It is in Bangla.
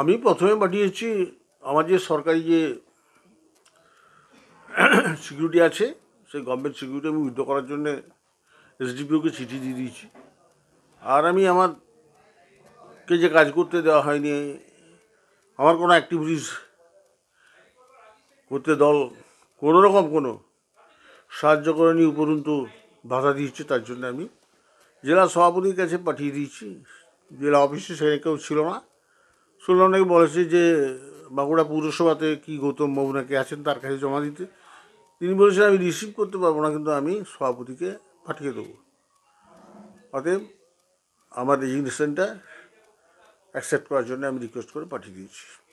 আমি প্রথমে পাঠিয়েছি আমার যে সরকারি যে সিকিউরিটি আছে সেই গভর্নমেন্ট সিকিউরিটি আমি উইথড্র করার জন্যে এসডিপিওকে চিঠি দিয়ে দিয়েছি আর আমি আমার কে যে কাজ করতে দেওয়া হয়নি আমার কোনো অ্যাক্টিভিটিস করতে দল কোনো রকম কোনো সাহায্য করেনি উপরন্তু বাধা দিয়েছে তার জন্য আমি জেলা সভাপতির কাছে পাঠিয়ে দিয়েছি জেলা অফিসে সেখানে কেউ ছিল না শুনলাম নাকি বলেছে যে বাঁকুড়া পৌরসভাতে কি গৌতম বাবু নাকি আছেন তার কাছে জমা দিতে তিনি বলেছেন আমি রিসিভ করতে পারবো না কিন্তু আমি সভাপতিকে পাঠিয়ে দেবো অতএব আমার রেজিগনেশনটা অ্যাকসেপ্ট করার জন্য আমি রিকোয়েস্ট করে পাঠিয়ে দিয়েছি